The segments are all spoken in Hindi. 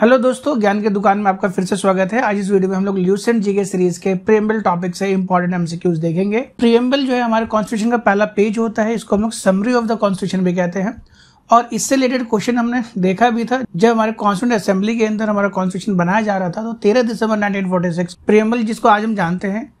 हेलो दोस्तों ज्ञान के दुकान में आपका फिर से स्वागत है आज इस वीडियो में हम लोग ल्यूसेंट जी के सीरीज के प्रियम्बल टॉपिक से इम्पोर्टेंट एमसीक्यूज देखेंगे प्रियम्बल जो है हमारे कॉन्स्टिट्यूशन का पहला पेज होता है इसको हम लोग समरी ऑफ द कॉन्स्टिट्यूशन भी कहते हैं और इससे रिलेटेड क्वेश्चन हमने देखा भी था जब हमारे कॉन्स्टिट्यूट असेंबली के अंदर हमारा कॉन्स्टिट्यूशन बनाया जा रहा था तो तेरह दिसंबर नाइनटीन फोर्टी सिक्स प्रियम्बल जिसको आज हम जानते हैं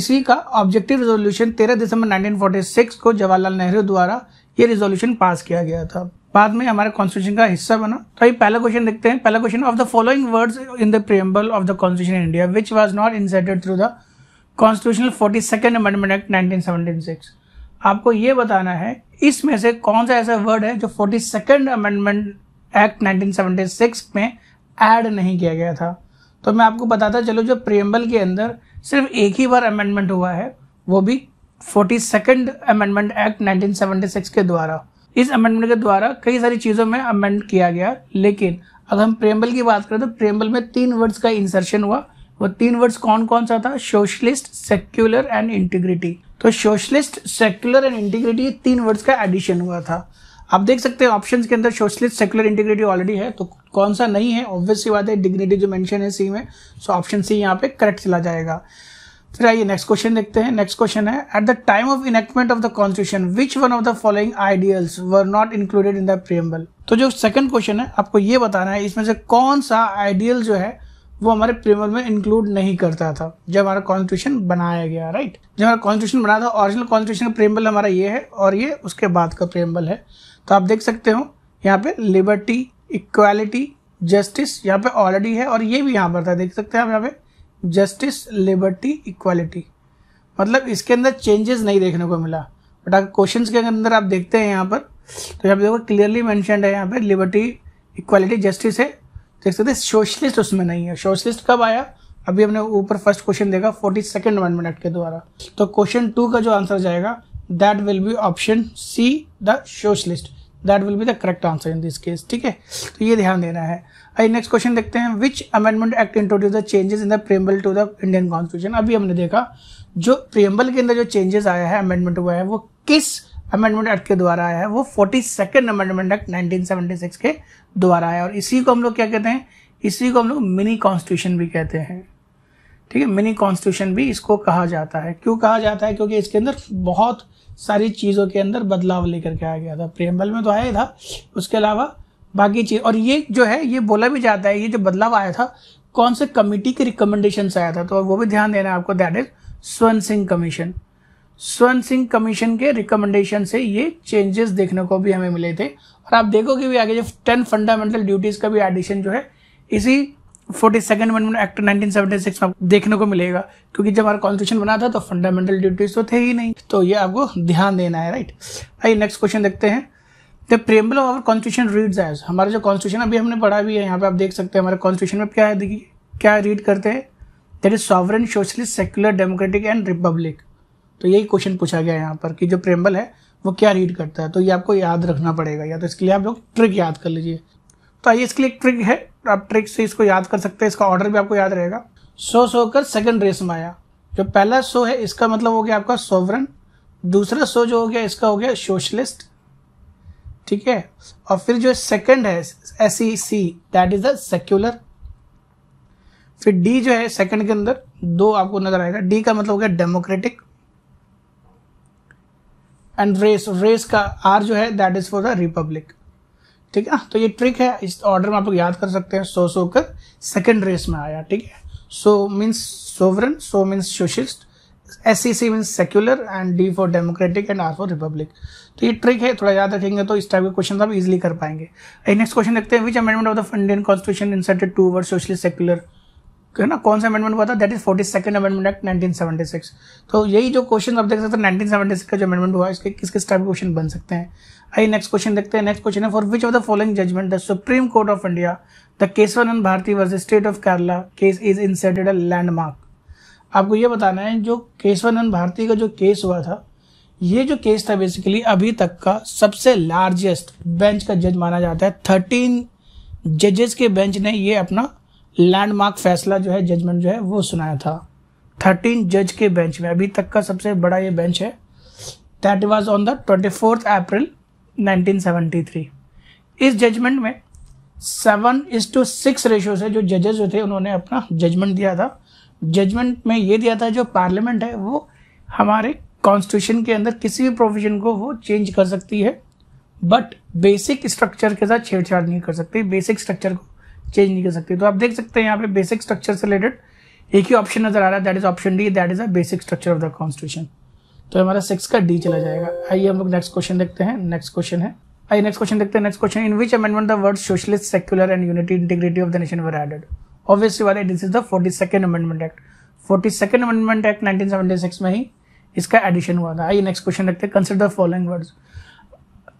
इसी का ऑब्जेक्टिव रेजोल्यूशन तेरह दिसंबर नाइनटीन फोर्टी सिक्स को जवाहरलाल नेहरू द्वारा ये रेजोल्यूशन पास किया गया था बाद में हमारे कॉन्स्टिट्यूशन का हिस्सा बना तो ये पहला क्वेश्चन देखते हैं पहला question of the following words in the preamble of the constitution India which was not inserted through the constitutional forty second amendment act nineteen six आपको ये बताना है इसमें से कौन सा ऐसा वर्ड है जो forty second amendment act nineteen six में ऐड नहीं किया गया था तो मैं आपको बताता चलो जो प्रियम्बल के अंदर सिर्फ एक ही बार अमेंडमेंट हुआ है वो भी forty second amendment act nineteen six के द्वारा इस अमेंडमेंट के द्वारा कई सारी चीज़ों में अमेंड किया गया लेकिन अगर हम प्रेम्बल की बात करें तो प्रेम्बल में तीन वर्ड्स का इंसर्शन हुआ वो तीन वर्ड्स कौन कौन सा था सोशलिस्ट सेक्युलर एंड इंटीग्रिटी तो सोशलिस्ट सेक्युलर एंड इंटीग्रिटी तीन वर्ड्स का एडिशन हुआ था आप देख सकते हैं ऑप्शंस के अंदर सोशलिस्ट सेक्युलर इंटीग्रिटी ऑलरेडी है तो कौन सा नहीं है ऑब्वियसली बात है डिग्निटी जो मेंशन है सी में सो ऑप्शन सी यहाँ पे करेक्ट चला जाएगा फिर तो आइए नेक्स्ट क्वेश्चन देखते हैं नेक्स्ट क्वेश्चन है at the time of enactment of the constitution which one of the following ideals were not included in the preamble तो जो सेकंड क्वेश्चन है आपको ये बताना है इसमें से कौन सा आइडियल जो है वो हमारे प्रियम्बल में इंक्लूड नहीं करता था जब हमारा कॉन्स्टिट्यूशन बनाया गया राइट जब हमारा कॉन्स्टिट्यूशन बना था ऑरिजिनल कॉन्स्टिट्यूशन का प्रियम्बल हमारा ये है और ये उसके बाद का प्रियम्बल है तो आप देख सकते हो यहाँ पे लिबर्टी इक्वालिटी जस्टिस यहाँ पे ऑलरेडी है और ये भी यहाँ पर था देख सकते हैं आप यहाँ पे जस्टिस लिबर्टी इक्वालिटी मतलब इसके अंदर चेंजेस नहीं देखने को मिला बट अगर क्वेश्चन के अंदर आप देखते हैं यहाँ पर तो यहाँ पे देखो क्लियरली मैंशनड है यहाँ पर लिबर्टी इक्वालिटी जस्टिस है देख सकते हैं सोशलिस्ट उसमें नहीं है सोशलिस्ट कब आया अभी हमने ऊपर फर्स्ट क्वेश्चन देखा फोर्टी सेकेंड अमेंडमेंट एक्ट के द्वारा तो क्वेश्चन टू का जो आंसर जाएगा that will be option C the socialist that will be the correct answer in this case ठीक है तो ये ध्यान देना है आई नेक्स्ट क्वेश्चन देखते हैं which amendment act introduce the changes in the preamble to the Indian constitution अभी हमने देखा जो प्रियम्बल के अंदर जो चेंजेस आया है अमेंडमेंट हुआ है वो किस अमेंडमेंट एक्ट के द्वारा आया है वो forty second amendment act nineteen seventy six के द्वारा आया और इसी को हम लोग क्या कहते हैं इसी को हम लोग मिनी कॉन्स्टिट्यूशन भी कहते हैं ठीक है मिनी कॉन्स्टिट्यूशन भी इसको कहा जाता है क्यों कहा जाता है क्योंकि इसके अंदर बहुत सारी चीज़ों के अंदर बदलाव लेकर के आया गया था प्रियम्बल में तो आया था उसके अलावा बाकी चीज़ और ये जो है ये बोला भी जाता है ये जो बदलाव आया था कौन से कमेटी के रिकमेंडेशन आया था तो वो भी ध्यान देना आपको दैट इज स्वर्ण सिंह कमीशन स्वर्ण सिंह कमीशन के रिकमेंडेशन से ये चेंजेस देखने को भी हमें मिले थे और आप देखोगे भी आगे जो टेन फंडामेंटल ड्यूटीज़ का भी एडिशन जो है इसी forty second amendment act nineteen seventy six में देखने को मिलेगा क्योंकि जब हमारा कॉन्स्टिट्यूशन बना था तो फंडामेंटल ड्यूटीज तो थे ही नहीं तो ये आपको ध्यान देना है राइट आइए नेक्स्ट क्वेश्चन देखते हैं the preamble of our constitution reads as हमारा जो कॉन्स्टिट्यूशन अभी हमने पढ़ा भी है यहाँ पे आप देख सकते हैं हमारे कॉन्स्टिट्यूशन में क्या है देखिए क्या रीड करते हैं that is sovereign socialist secular democratic and republic तो यही क्वेश्चन पूछा गया है यहाँ पर कि जो प्रेम्बल है वो क्या रीड करता है तो ये आपको याद रखना पड़ेगा या तो इसके लिए आप लोग ट्रिक याद कर लीजिए तो आइए इसके लिए एक ट्रिक है आप ट्रिक से इसको याद कर सकते हैं इसका ऑर्डर भी आपको याद रहेगा सो सो कर सेकेंड रेस में आया जो पहला सो है इसका मतलब हो गया आपका सोवरन दूसरा सो जो हो गया इसका हो गया सोशलिस्ट ठीक है और फिर जो सेकंड है S E C that is the secular फिर डी जो है सेकंड के अंदर दो आपको नजर आएगा डी का मतलब हो गया डेमोक्रेटिक एंड रेस रेस का आर जो है that is for the republic ठीक है तो ये ट्रिक है इस ऑर्डर में आप लोग याद कर सकते हैं सो सो कर सेकेंड रेस में आया ठीक है so means sovereign so means socialist S C C means secular and D for democratic and R for republic तो ये ट्रिक है थोड़ा याद रखेंगे तो इस टाइप के क्वेश्चन आप इजीली कर पाएंगे नेक्स्ट क्वेश्चन देखते हैं which amendment of the Indian constitution inserted two word socialist secular है ना कौन सा अमेंडमेंट हुआ था that is forty second amendment act six तो यही जो क्वेश्चन आप देख सकते हैं नाइनटीन सिक्स का जो अमेंडमेंट हुआ इसके किस किस टाइप के क्वेश्चन बन सकते हैं आइए नेक्स्ट क्वेश्चन देखते हैं नेक्स्ट क्वेश्चन है for which of the following judgement the supreme court of India the एन Bharati versus state of Kerala case is inserted a landmark आपको ये बताना है जो एन भारती का जो केस हुआ था ये जो केस था बेसिकली अभी तक का सबसे लार्जेस्ट बेंच का जज माना जाता है थर्टीन जजेस के बेंच ने ये अपना लैंडमार्क फैसला जो है जजमेंट जो है वो सुनाया था थर्टीन जज के बेंच में अभी तक का सबसे बड़ा ये बेंच है that was on the twenty fourth April nineteen three इस जजमेंट में seven is two six ratio से जो जजेस जो थे उन्होंने अपना जजमेंट दिया था जजमेंट में ये दिया था जो पार्लियामेंट है वो हमारे कॉन्स्टिट्यूशन के अंदर किसी भी प्रोविजन को वो चेंज कर सकती है बट बेसिक स्ट्रक्चर के साथ छेड़छाड़ नहीं कर सकती बेसिक स्ट्रक्चर को चेंज नहीं कर सकते तो आप देख सकते हैं यहाँ पे बेसिक स्ट्रक्चर से रिलेटेड एक ही ऑप्शन नजर आ रहा है that is option D that is a basic structure of the constitution तो हमारा सिक्स का डी चला जाएगा आइए हम लोग नेक्स्ट क्वेश्चन देखते हैं नेक्स्ट क्वेश्चन है आइए नेक्स्ट क्वेश्चन देखते हैं next question in which amendment the word socialist secular and unity integrity of the nation were added obviously वाले this is the forty second amendment act forty second amendment act nineteen seventy six में ही इसका एडिशन हुआ था आइए नेक्स्ट क्वेश्चन देखते हैं कंसिडर द फॉलोइंग वर्ड्स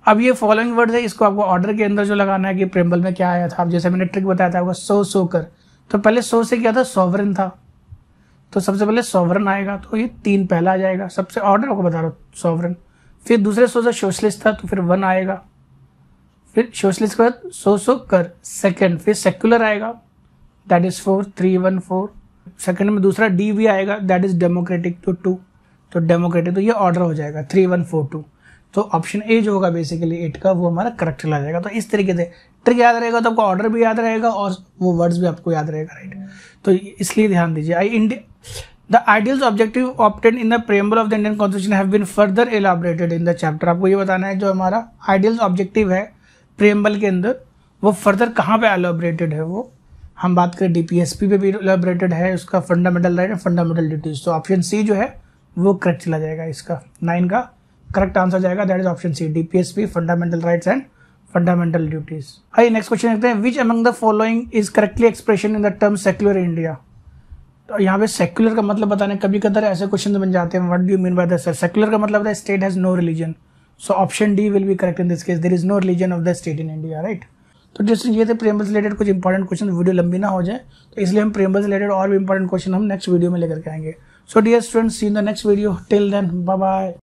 अब ये फॉलोइंग वर्ड है इसको आपको ऑर्डर के अंदर जो लगाना है कि प्रेम्बल में क्या आया था अब जैसे मैंने ट्रिक बताया था आपको सो सो कर तो पहले सो से क्या था सॉवरन था तो सबसे पहले सॉवरन आएगा तो ये तीन पहला आ जाएगा सबसे ऑर्डर आपको बता रहा हूँ सॉवरन फिर दूसरे सो से सोशलिस्ट था तो फिर वन आएगा फिर सोशलिस्ट के बाद सो सो कर सेकेंड फिर सेक्युलर आएगा that is four three one four second में दूसरा डी भी आएगा that is democratic two two तो डेमोक्रेटिक तो, तो ये ऑर्डर हो जाएगा थ्री वन फोर टू तो ऑप्शन ए जो होगा बेसिकली एट का वो हमारा करेक्ट चला जाएगा तो इस तरीके से ट्रिक याद रहेगा तो आपको ऑर्डर भी याद रहेगा और वो वर्ड्स भी आपको याद रहेगा राइट तो इसलिए ध्यान दीजिए I India the ideal objective opted in the preamble of the Indian constitution have been further elaborated in the chapter आपको ये बताना है जो हमारा आइडियल्स ऑब्जेक्टिव है प्रेम्बल के अंदर वो फर्दर कहाँ पे एलाबरेटेड है वो हम बात करें डी पी एस पी पे भी एलाबरेटेड है उसका फंडामेंटल राइट फंडामेंटल ड्यूटीज तो ऑप्शन सी जो है वो करेक्ट चला जाएगा इसका नाइन का करेक्ट आंसर जाएगा that is option C DPSP fundamental rights and fundamental duties I next question देखते हैं which among the following is correctly expression in the term secular India तो यहाँ पे सेक्युलर का मतलब बताने कभी कदर ऐसे क्वेश्चन बन जाते हैं what do mean by the sir secular का मतलब state has no religion so option D will be correct in this case there is no religion of the state in India right तो जैसे ये थे प्रेमल रिलेटेड कुछ इंपॉर्टेंट क्वेश्चन वीडियो लंबी ना हो जाए तो इसलिए हम प्रेमल रिलेटेड और भी इंपॉर्टेंट क्वेश्चन हम नेक्स्ट वीडियो में लेकर के आएंगे so dear students see in the next video till then bye bye